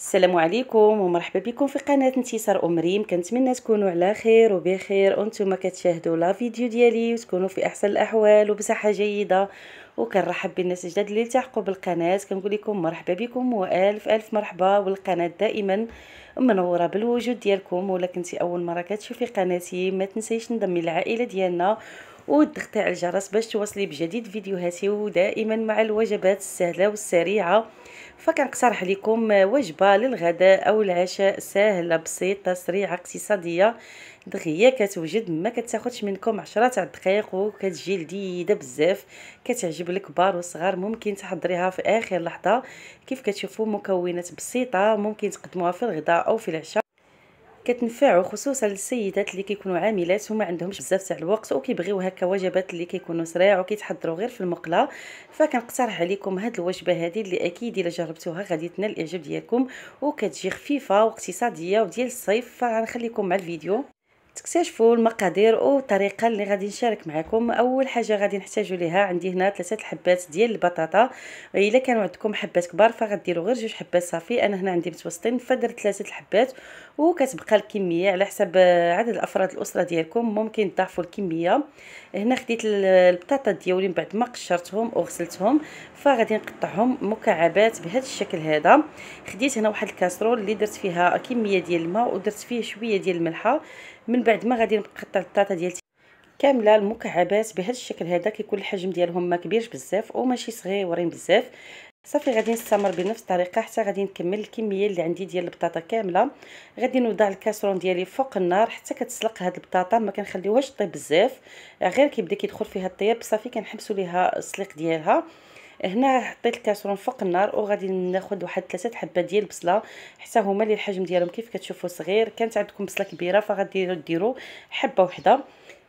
السلام عليكم ومرحبا بكم في قناه انتصار ام ريم كنتمنى تكونوا على خير وبخير وانتم كتشاهدوا لا فيديو ديالي وتكونوا في احسن الاحوال وبصحه جيده وكنرحب بالناس الجداد اللي التحقوا بالقناه كنقول لكم مرحبا بكم والف الف مرحبا والقناه دائما منوره بالوجود ديالكم ولا كنتي اول مره كتشوفي قناتي ما تنسيش تنضمي للعائله ديالنا وضغطي على الجرس باش توصلي بجديد فيديوهاتي ودائما مع الوجبات السهله والسريعه فكنقترح لكم وجبه للغداء او العشاء سهله بسيطه سريعه اقتصاديه دغيا كتوجد ما كتاخذش منكم 10 تاع الدقائق وكتجي لذيذه بزاف كتعجب الكبار والصغار ممكن تحضريها في اخر لحظه كيف كتشوفوا مكونات بسيطه ممكن تقدموها في الغداء او في العشاء كتنفعوا خصوصا للسيدات اللي كيكونوا عاملات وما عندهمش بزاف تاع الوقت وكيبغيو هكا وجبات اللي كيكونوا سريع وكيتحضروا غير في المقله فكنقترح عليكم هاد الوجبه هذه اللي اكيد الا جربتوها غادي تنال الاعجاب ديالكم وكتجي خفيفه واقتصاديه وديال الصيف فغنخليكم مع الفيديو تكتشفوا المقادير والطريقه اللي غادي نشارك معكم اول حاجه غادي نحتاجوا ليها عندي هنا ثلاثه الحبات ديال البطاطا الا كانوا عندكم حبات كبار فغديروا غير جوج حبات صافي انا هنا عندي متوسطين فدرت ثلاثه الحبات وكتبقى الكميه على حسب عدد افراد الاسره ديالكم ممكن تضاعفوا الكميه هنا خديت البطاطا ديالي من بعد ما قشرتهم وغسلتهم فغادي نقطعهم مكعبات بهذا الشكل هذا خديت هنا واحد الكاسرول اللي درت فيها كميه ديال الماء ودرت فيه شويه ديال الملحه من بعد ما غادي نقطع الطاطا ديالتي كامله المكعبات بهذا الشكل هذا كيكون الحجم ديالهم ما كبيرش بزاف وماشي صغيورين بزاف صافي غادي نستمر بنفس الطريقه حتى غادي نكمل الكميه اللي عندي ديال البطاطا كامله غادي نوضع الكاسرون ديالي فوق النار حتى كتسلق هاد البطاطا ما كنخليوهاش طيب بزاف غير كيبدا كيدخل فيها الطياب صافي كنحبسوا ليها السليق ديالها هنا حطيت الكاسرون فوق النار وغادي ناخذ واحد ثلاثه حبات ديال البصله حتى هما اللي الحجم ديالهم كيف كتشوفوا صغير كانت عندكم بصله كبيره فغادي ديروا حبه وحده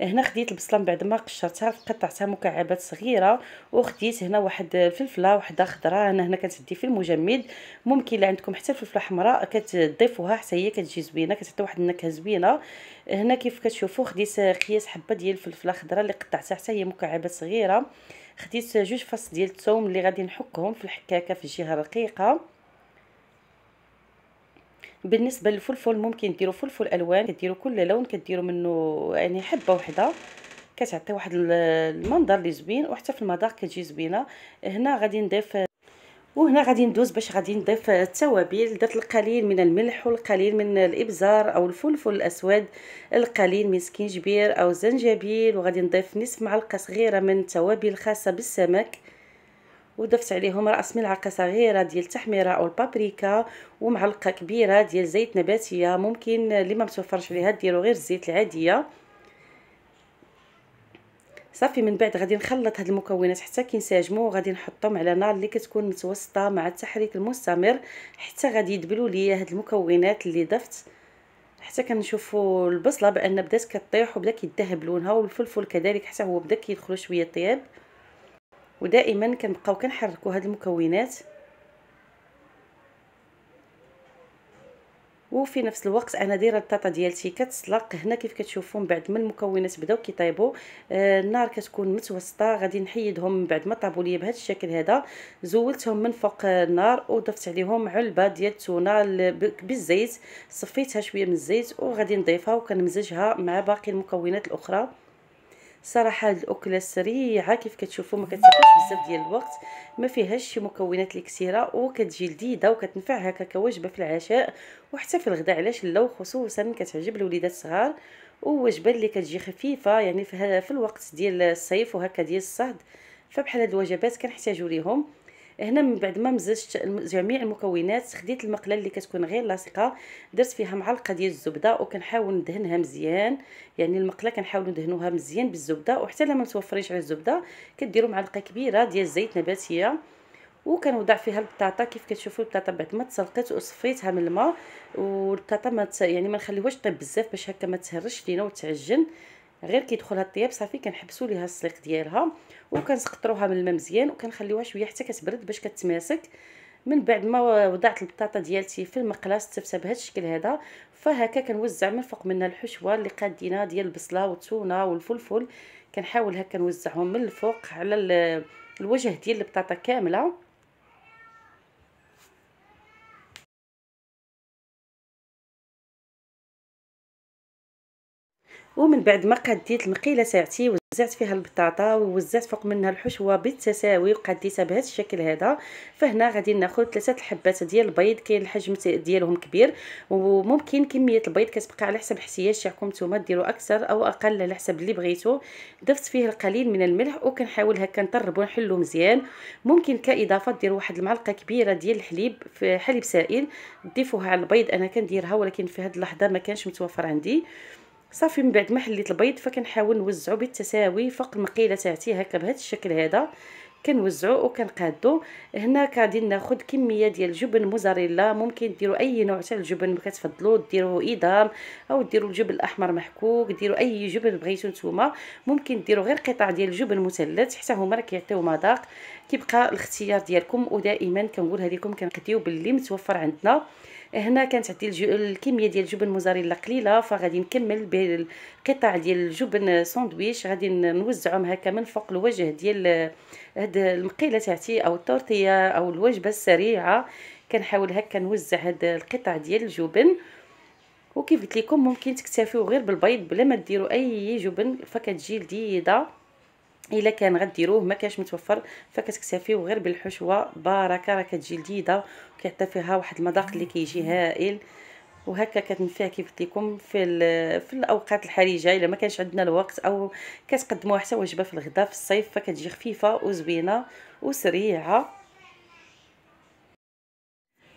هنا خديت البصله من بعد ما قشرتها قطعتها مكعبات صغيره وخديت هنا واحد الفلفله وحده خضراء انا هنا كنسدي في المجمد ممكن الا عندكم حتى الفلفله حمراء كتضيفوها حتى هي كتجي زوينه كتعطي واحد النكهه زوينه هنا كيف كتشوفوا خديت قياس حبه ديال الفلفله خضراء اللي قطعتها حتى هي مكعبات صغيره خديت جوج فص ديال الثوم اللي غادي نحكهم في الحكاكه في الجهه الرقيقه بالنسبه للفلفل ممكن ديروا فلفل الوان كديروا كل لون كديروا منه يعني حبه وحده كتعطي واحد المنظر اللي زوين وحتى في المذاق كتجي زوينه هنا غادي نضيف وهنا غادي ندوز باش غادي نضيف التوابل درت القليل من الملح والقليل من الابزار او الفلفل الاسود القليل من سكينجبير او زنجبيل وغادي نضيف نصف معلقه صغيره من التوابل الخاصه بالسمك وضفت عليهم راس ملعقه صغيره ديال التحميره او البابريكا ومعلقه كبيره ديال زيت نباتيه ممكن اللي ما متوفرش ليها ديروا غير الزيت العاديه صافي من بعد غادي نخلط هاد المكونات حتى كينسجموا وغادي نحطهم على نار اللي كتكون متوسطه مع التحريك المستمر حتى غادي يدبلوا ليا هاد المكونات اللي ضفت حتى كنشوفوا البصله بان بدات كطيح وبدا كيذهب لونها والفلفل كذلك حتى هو بدا كيدخل شويه طياب ودائما كنبقاو كنحركوا هاد المكونات وفي نفس الوقت انا دايره الطاطا ديالتي كتسلق هنا كيف كتشوفوا من بعد ما المكونات بداو كيطيبوا آه النار كتكون متوسطه غادي نحيدهم من بعد ما طابوا لي بهذا الشكل هذا زولتهم من فوق النار وضفت عليهم علبه ديال التونه بالزيت صفيتها شويه من الزيت وغادي نضيفها وكنمزجها مع باقي المكونات الاخرى صراحه هاد الاكله سريعه كيف كتشوفوا ما كتاخذش بزاف ديال الوقت ما فيهاش شي مكونات اللي كثيره وكتجي لذيذه وكتنفع هكا كوجبه في العشاء وحتى في الغداء علاش لا وخصوصا كتعجب الوليدات الصغار ووجبه اللي كتجي خفيفه يعني في, في الوقت ديال الصيف وهكا ديال الصهد فبحال هاد الوجبات كنحتاجو ليهم هنا من بعد ما مزجت جميع المكونات خديت المقله اللي كتكون غير لاصقه درت فيها معلقه ديال الزبده وكنحاول ندهنها مزيان يعني المقله كنحاولوا ندهنوها مزيان بالزبده وحتى ما متوفرينش على الزبده كديروا معلقه كبيره ديال الزيت نباتيه وكنوضع فيها البطاطا كيف كتشوفوا البطاطا بعد ما تسلقت وصفيتها من الماء والبطاطا ما يعني ما نخليوهاش طيب بزاف باش هكا ما تهرش لينا وتعجن غير كيدخلها الطياب صافي كنحبسوا ليها السليق ديالها وكنسقطروها من الماء مزيان وكنخليوها شويه حتى كتبرد باش كتماسك من بعد ما وضعت البطاطا ديالتي في المقلاة استفتها بهذا الشكل هذا فهكا كنوزع من فوق منها الحشوه اللي قادينا ديال البصله والتونه والفلفل كنحاول هكا نوزعهم من الفوق على الوجه ديال البطاطا كامله ومن بعد ما قديت المقيله تاعتي وزعت فيها البطاطا ووزعت فوق منها الحشوه بالتساوي وقديتها بهذا الشكل هذا فهنا غادي ناخذ ثلاثه الحبات ديال البيض كاين الحجم ديالهم كبير وممكن كميه البيض كتبقى على حسب الاحتياج تاعكم نتوما ديروا اكثر او اقل على حسب اللي بغيتو ضفت فيه القليل من الملح وكنحاول هكا نطربو ونحلو مزيان ممكن كاضافه دير واحد المعلقه كبيره ديال الحليب في حليب سائل ضيفوها على البيض انا كنديرها ولكن في هذه اللحظه ما كانش متوفر عندي صافي من بعد ما حليت البيض فكنحاول نوزعو بالتساوي فوق المقيله تاعتي هكا بهذا الشكل هذا كنوزعو وكنقادو هنا غادي ناخذ كميه ديال الجبن موزاريلا ممكن ديروا اي نوع تاع الجبن كتفضلوا ديروه ايدام او ديروا الجبن الاحمر محكوك ديروا اي جبن بغيتو نتوما ممكن ديروا غير قطع ديال الجبن مثلث حتى هما راه كيعطيو مذاق كيبقى الاختيار ديالكم ودائما كنقولها لكم كنقديو باللي متوفر عندنا هنا كانت عندي الكميه ديال الجبن موزاريلا قليله فغادي نكمل بالقطع ديال الجبن ساندويش غادي نوزعهم هكا من فوق الوجه ديال هاد المقيله تاعتي او التورتيه او الوجبه السريعه كنحاول هكا نوزع هاد القطع ديال الجبن وكيف قلت لكم ممكن تكتفيو غير بالبيض بلا ما ديروا اي جبن فكتجي لذيذه الا كان غديروه ما كاش متوفر فكتكتفيو غير بالحشوه باركه راه كتجي لذيذه وكيعطي فيها واحد المذاق اللي كيجي هائل وهكا كتنفع كيف قلت لكم في في الاوقات الحرجه الا ما كانش عندنا الوقت او كتقدموها حتى وجبه في الغداء في الصيف فكتجي خفيفه وزوينه وسريعه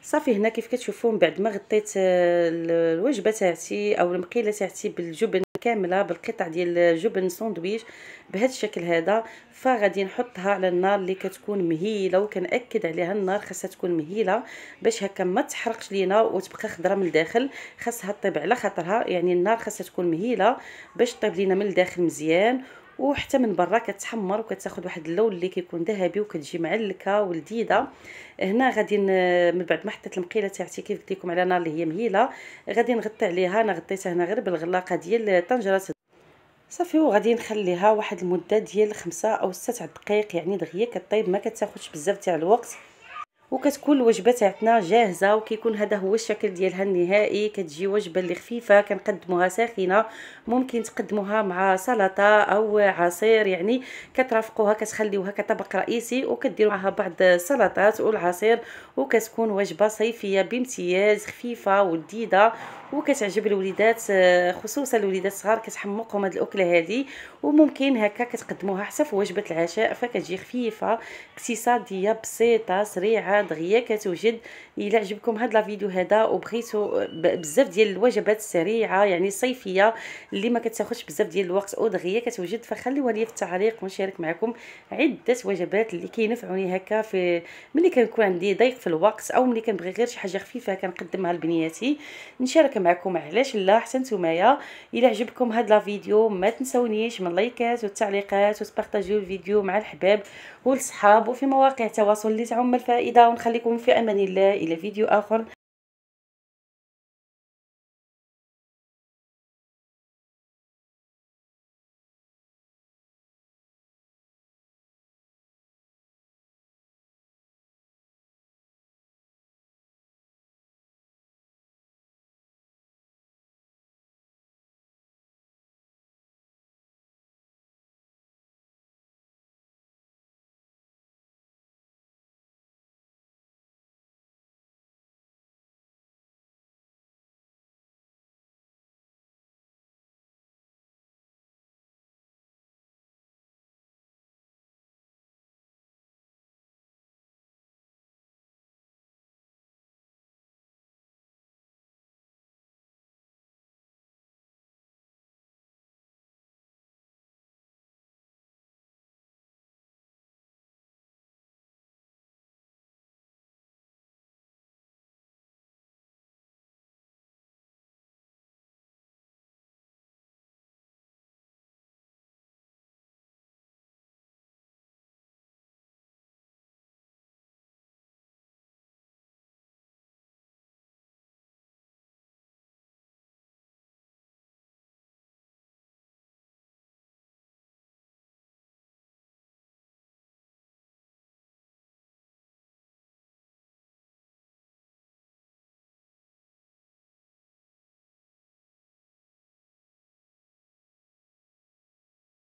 صافي هنا كيف كتشوفوا من بعد ما غطيت آه، الوجبه تاعتي او المقيله تاعتي بالجبن كامله بالقطع ديال جبن سندويش بهذا الشكل هذا فغادي نحطها على النار اللي كتكون مهيله وكنأكد عليها النار خاصها تكون مهيله باش هكا ما تحرقش لينا وتبقى خضره من الداخل خاصها طيب على خاطرها يعني النار خاصها تكون مهيله باش طيب لينا من الداخل مزيان وحتى من برا كتحمر وكتاخذ واحد اللون اللي كيكون ذهبي وكتجي معلكه ولذيذه هنا غادي من بعد ما حطيت المقيله تاعتي كيف قلت لكم على نار اللي هي مهيله غادي نغطي عليها انا غطيتها هنا غير بالغلاقه ديال طنجره صافي وغادي نخليها واحد المده ديال خمسة او 6 دقائق يعني دغيا كطيب ما كتاخذش بزاف تاع الوقت وكتكون الوجبه تاعتنا جاهزه وكيكون هذا هو الشكل ديالها النهائي كتجي وجبه اللي خفيفه كنقدموها ساخنه ممكن تقدموها مع سلطه او عصير يعني كترافقوها كتخليوها كطبق رئيسي وكديروا معها بعض السلطات والعصير وكتكون وجبه صيفيه بامتياز خفيفه ولذيذه وكتعجب الوليدات آه، خصوصا الوليدات الصغار كتحمقهم هاد الاكله هادي وممكن هكا كتقدموها حتى في وجبه العشاء فكتجي خفيفه اقتصاديه بسيطه سريعه دغيا كتوجد الى عجبكم هاد الفيديو هذا وبغيتو بزاف ديال الوجبات السريعه يعني صيفيه اللي ما كتاخذش بزاف ديال الوقت ودغيا كتوجد فخليوها لي في التعليق ونشارك معكم عده وجبات اللي كينفعوني هكا في ملي كنكون عندي ضيق في الوقت او ملي كنبغي غير شي حاجه خفيفه كنقدمها لبنياتي نشارك معكم علاش لا حتى نتومايا الا عجبكم هاد لا فيديو ما تنسونيش من لايكات والتعليقات وتبارطاجيو الفيديو مع الحباب والصحاب وفي مواقع التواصل اللي تعم الفائده ونخليكم في امان الله الى فيديو اخر